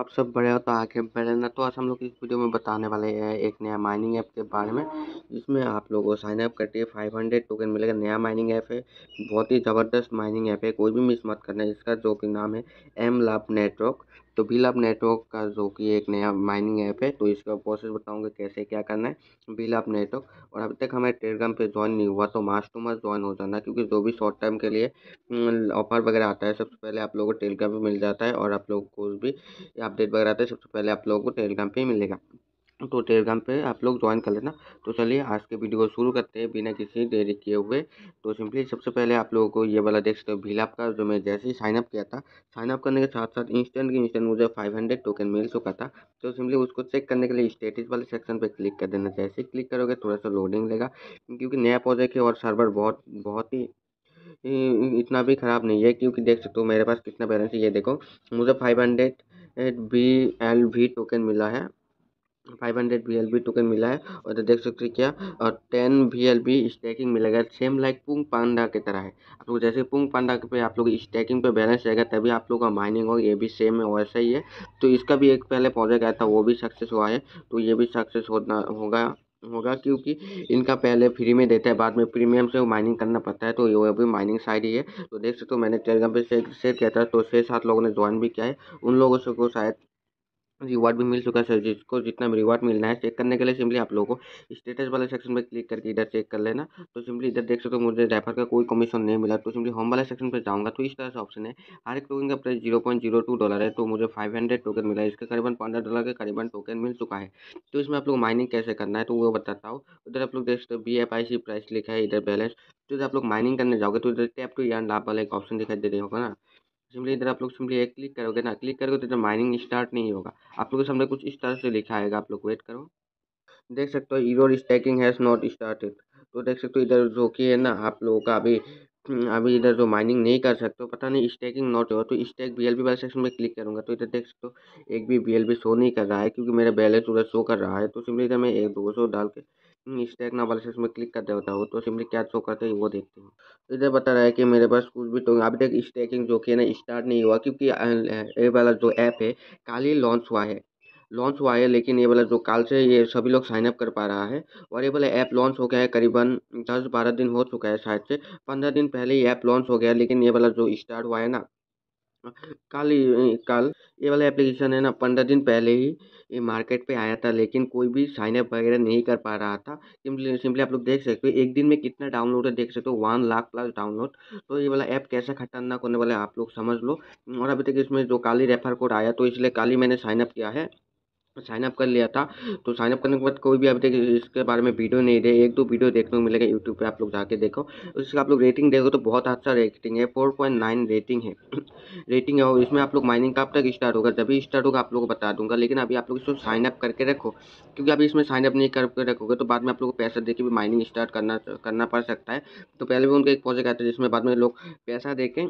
आप सब बड़े हो तो आगे बढ़े ना तो आज हम लोग इस वीडियो में बताने वाले हैं एक नया माइनिंग ऐप के बारे में जिसमें आप लोगों साइन अप करिए फाइव हंड्रेड टोकन मिलेगा नया माइनिंग ऐप है बहुत ही ज़बरदस्त माइनिंग ऐप है कोई भी मिस मत करना इसका जो कि नाम है एम लाभ नेटवर्क तो बिलाप नेटवर्क का जो कि एक नया माइनिंग ऐप है तो इसका प्रोसेस बताऊंगा कैसे क्या करना है बिलाप नेटवर्क और अभी तक हमें टेलीग्राम पे ज्वाइन नहीं हुआ तो मास्ट टू मास्ट ज्वाइन हो जाना क्योंकि जो भी शॉर्ट टाइम के लिए ऑफर वगैरह आता है सबसे पहले आप लोगों को टेलीग्राम पर मिल जाता है और आप लोग को भी अपडेट वगैरह आता है सबसे पहले आप लोगों को टेलीग्राम पर ही मिलेगा तो टेलीग्राम पे आप लोग ज्वाइन कर लेना तो चलिए आज के वीडियो को शुरू करते हैं बिना किसी देरी किए हुए तो सिंपली सबसे पहले आप लोगों को ये वाला देख सकते हो भीलाप का जो मैं जैसे ही साइनअप किया था साइनअप करने के साथ साथ इंस्टेंट की इंस्टेंट मुझे फाइव हंड्रेड टोकन मिल चुका था तो सिंपली उसको चेक करने के लिए स्टेटस वाले सेक्शन पर क्लिक कर देना जैसे क्लिक करोगे थोड़ा सा लोडिंग लेगा क्योंकि नया प्रोजेक्ट है और सर्वर बहुत बहुत ही इतना भी ख़राब नहीं है क्योंकि देख सकते हो मेरे पास कितना बैलेंस है ये देखो मुझे five hundred B L V token मिला है five hundred V L B token मिला है और तो देख सकते हैं क्या और ten V L B staking मिलेगा सेम लाइक पुंग पांडा की तरह है आप लोग जैसे पुंग पांडा पे आप लोग स्टैकिंग पे बैलेंस रहेगा तभी आप लोग का माइनिंग होगा ये भी सेम है वैसा ही है तो इसका भी एक पहले प्रोजेक्ट आया था वो भी सक्सेस हुआ है तो ये भी सक्सेस होना होगा होगा क्योंकि इनका पहले फ्री में देता है बाद में प्रीमियम से माइनिंग करना पड़ता है तो ये अभी माइनिंग साइड ही है तो देख सकते हो मैंने टेलीग्राम पे शेयर किया था तो छः सात लोगों ने ज्वाइन भी किया है उन लोगों से को शायद रिवार्ड भी मिल चुका है सर जिसको जितना भी रिवार्ड मिलना है चेक करने के लिए सिंपली आप लोगों को स्टेटस वाले सेक्शन पर क्लिक करके इधर चेक कर लेना तो सिंपली इधर देख सकते हो मुझे रेफर का कोई कमीशन नहीं मिला तो सिंपली होम वाले सेक्शन पर जाऊँगा तो इस तरह से ऑप्शन है हर एक टोकन का price zero point zero two dollar है तो मुझे फाइव हंड्रेड टोकन मिला है इसके करीबन पंद्रह डॉलर के करीबन टोकन मिल चुका है तो इसमें आप लोग माइनिंग कैसे करना है तो वो बताता हूँ उधर आप लोग देख सकते हो B F I C price लिखा है इधर बैलेंस तो आप लोग माइनिंग करने जाओगे तो इधर टैप टू यार लाभ वाला एक ऑप्शन दिखाई दे रही होगा ना सिंपली इधर आप लोग सिंपली एक क्लिक करोगे ना क्लिक करोगे तो इधर माइनिंग स्टार्ट नहीं होगा आप लोग के सामने कुछ इस तरह से लिखा आएगा आप लोग वेट करो देख सकते हो your staking has not started तो देख सकते हो इधर जो कि है ना आप लोगों का अभी अभी इधर जो माइनिंग नहीं कर सकते पता नहीं स्टैकिंग नॉट हो तो स्टैक बी एल वाले सेक्शन में क्लिक करूँगा तो इधर देख सकते हो एक भी बी एल शो नहीं कर रहा है क्योंकि मेरा बैलेंस उधर शो कर रहा है तो सिंपली इधर मैं एक दो सौ डाल के स्टैक वाले उसमें क्लिक कर देता हूँ तो सिंपली क्या शो करते हैं वो देखते हैं इधर बता रहा है कि मेरे पास कुछ भी तो अभी तक स्टैकिंग जो कि है ना स्टार्ट नहीं हुआ क्योंकि ये वाला जो ऐप है कल ही लॉन्च हुआ है लॉन्च हुआ है लेकिन ये वाला जो काल से ये सभी लोग साइन अप कर पा रहा है और ये वाला ऐप लॉन्च हो गया है करीबन दस बारह दिन हो चुका है शायद से पंद्रह दिन पहले ही ऐप लॉन्च हो गया लेकिन ये वाला जो स्टार्ट हुआ है ना कल ही कल ये वाला एप्लीकेशन है ना पंद्रह दिन पहले ही ये मार्केट पे आया था लेकिन कोई भी साइन अप वगैरह नहीं कर पा रहा था सिंपली सिंपली आप लोग देख सकते हो एक दिन में कितना डाउनलोड है देख सकते हो वन लाख प्लस डाउनलोड तो ये वाला ऐप कैसा खतरनाक होने वाला है आप लोग समझ लो और अभी तक इसमें जो काली रेफर कोड आया तो इसलिए काली मैंने साइनअप किया है साइन अप कर लिया था तो साइन अप करने के बाद कोई भी अभी तक इसके बारे में वीडियो नहीं दे एक दो वीडियो देखने को मिलेगा यूट्यूब पे आप लोग जाके देखो उसका आप लोग रेटिंग देखो तो बहुत अच्छा रेटिंग है फोर पॉइंट नाइन रेटिंग है रेटिंग है और इसमें आप लोग माइनिंग कब तक स्टार्ट होगा जब भी स्टार्ट होगा आप लोग को बता दूंगा लेकिन अभी आप लोग इसको साइन अप करके रखो क्योंकि अभी इसमें साइन अप नहीं करके रखोगे तो बाद में आप लोग को पैसा दे के भी माइनिंग स्टार्ट करना करना पड़ सकता है तो पहले भी उनका एक प्रोजेक्ट आता है जिसमें बाद में लोग पैसा दे के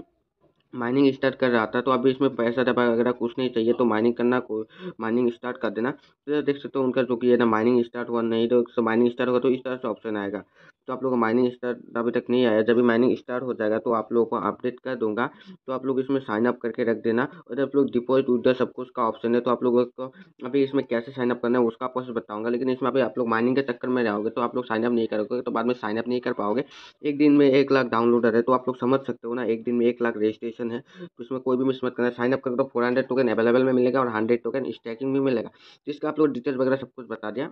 माइनिंग स्टार्ट कर रहा था तो अभी इसमें पैसा था अगर कुछ नहीं चाहिए तो माइनिंग करना को माइनिंग स्टार्ट कर देना तो देख सकते हो उनका जो कि है ना माइनिंग स्टार्ट हुआ नहीं तो माइनिंग स्टार्ट होगा तो इस तरह से ऑप्शन आएगा तो आप लोग का माइनिंग स्टार अभी तक नहीं आया जब भी माइनिंग स्टार हो जाएगा तो आप लोगों को अपडेट कर दूंगा तो आप लोग इसमें साइन अप करके रख देना और आप लोग डिपोजिट उधर सब कुछ का ऑप्शन है तो आप लोगों को अभी इसमें कैसे साइनअप करना है उसका प्रोसेस बताऊँगा लेकिन इसमें अभी आप लोग माइनिंग के चक्कर में रहोगे तो आप लोग साइनअप नहीं करोगे तो बाद में साइनअप नहीं कर पाओगे एक दिन में एक लाख डाउनलोडर है तो आप लोग समझ सकते हो ना एक दिन में एक लाख रजिस्ट्रेशन है तो उसमें कोई भी मिसमत करना साइन अप करोगे तो फोर हंड्रेड टोकन अवेलेबल में मिलेगा और हंड्रेड टोकन स्टैकिंग भी मिलेगा जिसका तो आप लोग डिटेल वगैरह सब कुछ बता दिया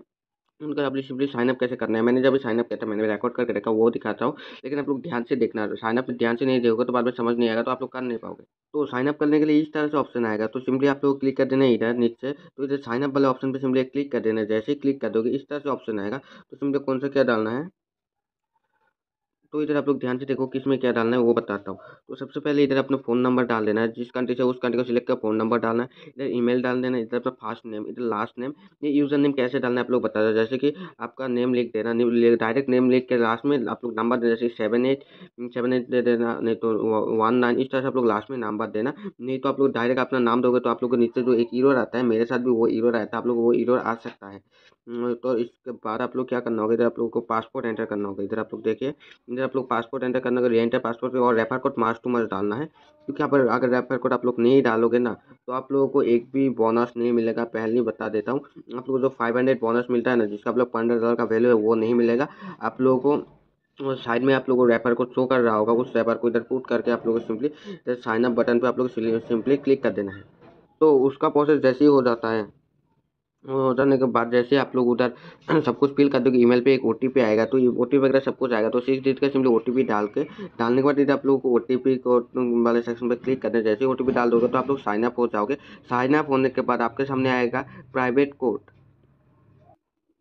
उनका अभी सिंपली साइनअप कैसे करना है मैंने जब भी साइनअप किया था मैंने रिकॉर्ड करके रखा वो दिखाता हूँ लेकिन आप लोग ध्यान से देखना साइनअप ध्यान से नहीं देखोगे तो बाद में समझ नहीं आएगा तो आप लोग कर नहीं पाओगे तो साइनअप करने के लिए इस तरह से ऑप्शन आएगा तो सिंपली आप लोग क्लिक कर देना इधर नीचे तो इधर साइनअप वाले ऑप्शन पर सिंपली क्लिक कर देना जैसे ही क्लिक कर दोगे इस तरह से ऑप्शन आएगा तो सिंपली कौन सा क्या डालना है तो इधर आप लोग ध्यान से देखो किस में क्या डालना है वो बताता हूँ तो सबसे पहले इधर अपना फ़ोन नंबर डाल देना है जिस कंट्री से उस कंट्री को सिलेक्ट कर फोन नंबर डालना है इधर ईमेल डाल देना है इधर अपना फास्ट नेम इधर लास्ट नेम ये यूज़र नेम कैसे डालना है आप लोग बता दो जैसे कि आपका नेम लिख देना डायरेक्ट नेम लिख के लास्ट में आप लोग नंबर देना जैसे सेवन एट सेवन एट दे देना नहीं तो वन नाइन इस तरह से आप लोग लास्ट में नंबर देना नहीं तो आप लोग डायरेक्ट अपना नाम दोगे तो आप लोग के नीचे जो एक ईरो आता है मेरे साथ भी वो ईरो आता है आप लोग वो ईरो आ सकता है तो इसके बाद आप लोग क्या करना होगा इधर आप लोगों को पासपोर्ट एंटर करना होगा इधर आप लोग देखिए इधर आप लोग पासपोर्ट एंटर करना होगा एंटर पासपोर्ट और refer code March to March डालना है क्योंकि यहाँ पर अगर रेफर कोड आप लोग नहीं डालोगे ना तो आप लोगों को एक भी बोनस नहीं मिलेगा पहले ही बता देता हूँ आप लोग को जो फाइव हंड्रेड बोनस मिलता है ना जिसका आप लोग पंद्रह डॉलर का वैल्यू है वो नहीं मिलेगा आप लोगों को और साइड में आप लोगों को रैपर को शो कर रहा होगा उस रैपर को इधर पुट करके आप लोगों को सिंपली साइन अप बटन पे आप लोग सिंपली क्लिक कर देना है तो उसका प्रोसेस जैसे ही हो जाता है उतरने जाने के बाद जैसे आप लोग उधर सब कुछ फिल कर दोगे ईमेल पे एक ओ आएगा तो ओ वगैरह सब कुछ आएगा तो सिक्स डिजिट का सिम्पली ओ डाल के डालने के बाद यदि आप लोग ओ को वाले सेक्शन पे क्लिक करते हैं जैसे ओ डाल दोगे तो आप लोग साइनअप हो जाओगे साइनअप होने के बाद आपके सामने आएगा प्राइवेट कोड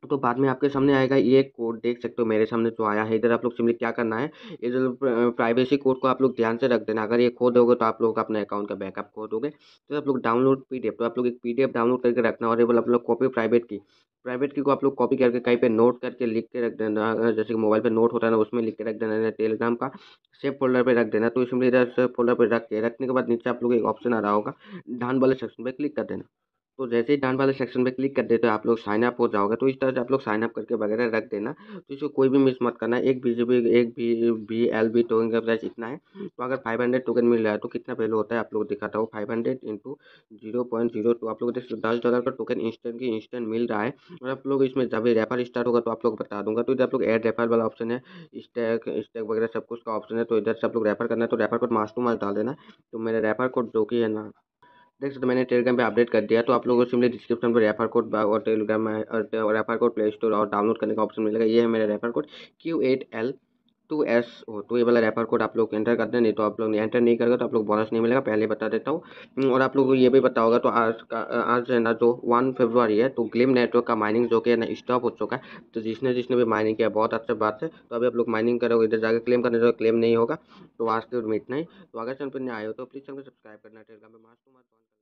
तो बाद में आपके सामने आएगा ये कोड देख सकते हो मेरे सामने जो तो आया है इधर आप लोग सिंपली क्या करना है इधर प्राइवेसी कोड को आप लोग ध्यान से रख देना अगर ये खो दोगे तो आप लोग अपने अकाउंट का बैकअप खो दोगे तो आप लोग डाउनलोड पी तो आप लोग एक पी डाउनलोड करके रखना और ये आप लोग कॉपी प्राइवेट की प्राइवेट की को आप लोग कॉपी करके कहीं पे नोट करके लिख के रख देना जैसे कि मोबाइल पे नोट होता है ना उसमें लिख के रख देना टेलीग्राम का सेव फोल्डर पे रख देना तो इसमें इधर सेव फोल्डर पे रख के रखने के बाद नीचे आप लोग एक ऑप्शन आ रहा होगा डान वाले सेक्शन पे क्लिक कर देना तो जैसे ही डाउन वाले सेक्शन में क्लिक कर देते हो आप लोग साइन अप हो जाओगे तो इस तरह से आप लोग साइन अप करके वगैरह रख देना तो इसको कोई भी मिस मत करना एक बी जी बी एक B B L B token का प्राइस इतना है तो अगर फाइव हंड्रेड टोकन मिल रहा है तो कितना वैल्यू होता है आप लोग दिखाता हूँ five hundred into zero point zero two आप लोग दस डॉलर का टोकन इंस्टेंट की इंस्टेंट मिल रहा है और आप लोग इसमें जब रेफर स्टार्ट होगा तो आप लोग बता दूंगा तो इधर आप लोग एड रेफर वाला ऑप्शन है स्टैक स्टैक वगैरह सब कुछ का ऑप्शन है तो इधर से आप लोग रेफर करना है तो रेफर कोड मास्टू टू डाल देना तो मेरे रेफर कोड जो कि है ना देख सकते मैंने टेलीग्राम पे अपडेट कर दिया तो आप लोगों को सिंपली डिस्क्रिप्शन पर रेफर कोड और टेलीग्राम में रेफर कोड प्ले स्टोर और डाउनलोड करने का ऑप्शन मिलेगा ये है मेरा refer code Q eight L two S O तो ये वाला रेफर कोड आप लोग एंटर करते हैं नहीं तो आप लोग एंटर नहीं करेगा तो आप लोग बोनस नहीं मिलेगा पहले बता देता हूँ हम्म, और आप लोग को ये भी बता होगा तो आज का आज है ना जो वन फेब्रुआरी है तो ग्लिम नेटवर्क का माइनिंग जो कि है ना स्टॉप हो चुका है तो जिसने जिसने भी माइनिंग किया बहुत अच्छी बात है तो अभी आप लोग माइनिंग करोगे इधर जाकर क्लेम करने जाओ क्लेम नहीं होगा तो आज के उम्मीद नहीं तो अगर चैनल पर नहीं आए हो तो प्लीज़ चैनल सब्सक्राइब करना टेलीग्राम पर मास्क